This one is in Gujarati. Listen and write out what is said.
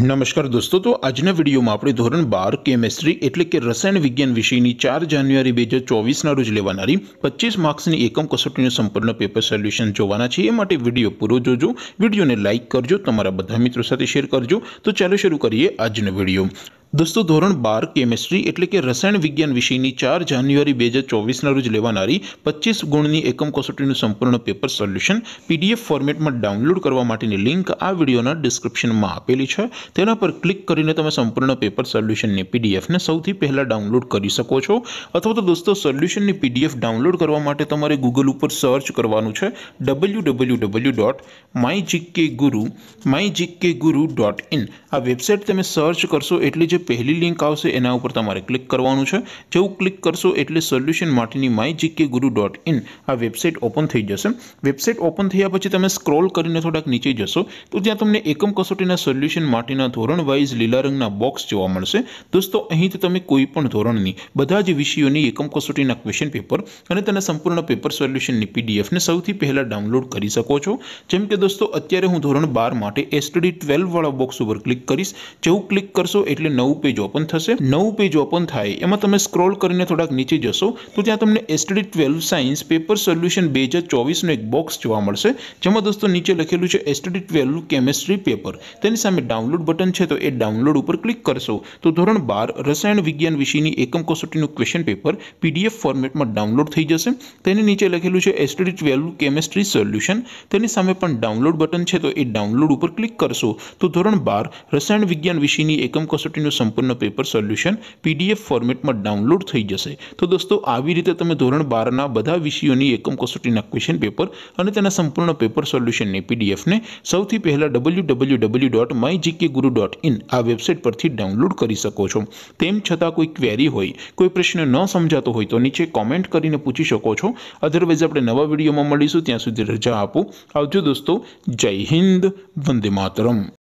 નમસ્કાર દોસ્તો તો આજના વિડીયોમાં આપણે ધોરણ બાર કેમેસ્ટ્રી એટલે કે રસાયણ વિજ્ઞાન વિષયની ચાર જાન્યુઆરી બે હજાર ચોવીસના રોજ લેવાનારી પચીસ માર્ક્સની એકમ કસોટીનું સંપૂર્ણ પેપર સોલ્યુશન જોવાના છે એ માટે વિડીયો પૂરો જોજો વિડીયોને લાઇક કરજો તમારા બધા મિત્રો સાથે શેર કરજો તો ચાલો શરૂ કરીએ આજનો વિડીયો દોસ્તો ધોરણ 12 કેમિસ્ટ્રી એટલે કે રસાયણ વિજ્ઞાન વિષયની 4 જાન્યુઆરી 2024 ના રોજ લેવાણારી 25 ગુણની એકમ કોસોટીનું સંપૂર્ણ પેપર સોલ્યુશન PDF ફોર્મેટમાં ડાઉનલોડ કરવા માટેની લિંક આ વિડિયોના ડિસ્ક્રિપ્શનમાં આપેલી છે તેના પર ક્લિક કરીને તમે સંપૂર્ણ પેપર સોલ્યુશન ને PDF માં સૌથી પહેલા ડાઉનલોડ કરી શકો છો અથવા તો દોસ્તો સોલ્યુશનની PDF ડાઉનલોડ કરવા માટે તમારે Google ઉપર સર્ચ કરવાનું છે www.mygkguru.mygkguru.in આ વેબસાઈટ તમે સર્ચ કરશો એટલે જે પહેલી લિંક આવશે એના ઉપર તમારે ક્લિક કરવાનું છે જેવું ક્લિક કરશો એટલે સોલ્યુશન માટેની my GK guru dot in આ વેબસાઇટ ઓપન થઈ જશે વેબસાઇટ ઓપન થયા પછી તમે સ્ક્રોલ કરીને થોડાક નીચે જશો તો ત્યાં તમને એકમ કસોટીના સોલ્યુશન માટેના ધોરણ વાઇઝ લીલા રંગના બોક્સ જોવા મળશે દોસ્તો અહીંથી તમે કોઈ પણ ધોરણની બધા જ વિષયોની એકમ કસોટીના ક્વેશ્ચન પેપર અને તેના સંપૂર્ણ પેપર સોલ્યુશનની પીડીએફને સૌથી પહેલાં ડાઉનલોડ કરી શકો છો જેમ કે દોસ્તો અત્યારે હું ધોરણ બાર માટે એસટીડી ટ્વેલ્વવાળા બોક્સ ઉપર ક્લિક કરીશ જેવું ક્લિક કરશો એટલે નવું પેજ ઓપન થશે નવ પેજ ઓપન થાય એમાં તમે સ્ક્રોલ કરીને થોડક નીચે જશો તો ત્યાં તમને STD 12 સાયન્સ પેપર સોલ્યુશન 2024 નો એક બોક્સ જોવા મળશે જેમાં દોસ્તો નીચે લખેલું છે STD 12 નો કેમિસ્ટ્રી પેપર તેની સામે ડાઉનલોડ બટન છે તો એ ડાઉનલોડ ઉપર ક્લિક કરશો તો ધોરણ 12 રસાયણ વિજ્ઞાન વિષયની એકમ કોસોટી નું ક્વેશ્ચન પેપર PDF ફોર્મેટમાં ડાઉનલોડ થઈ જશે તેની નીચે લખેલું છે STD 12 કેમિસ્ટ્રી સોલ્યુશન તેની સામે પણ ડાઉનલોડ બટન છે તો એ ડાઉનલોડ ઉપર ક્લિક કરશો તો ધોરણ 12 રસાયણ વિજ્ઞાન વિષયની એકમ કોસોટીનું संपूर्ण पेपर सॉल्यूशन पीडीएफ फॉर्मेट में डाउनलोड થઈ જશે તો દોસ્તો આવી રીતે તમે ધોરણ 12 ના બધા વિષયોની એકમ કસોટીના ક્વેશ્ચન પેપર અને તેના સંપૂર્ણ પેપર સોલ્યુશન ને પીડીએફ ને સૌથી પહેલા www.mygkguru.in આ વેબસાઈટ પરથી ડાઉનલોડ કરી શકો છો તેમ છતાં કોઈ ક્વેરી હોય કોઈ પ્રશ્ન ન સમજાતો હોય તો નીચે કમેન્ટ કરીને પૂછી શકો છો અધરવાઇઝ આપણે નવા વિડિયોમાં મળીશું ત્યાં સુધી રજા આપું આવજો દોસ્તો જય હિન્દ વંદે માતરમ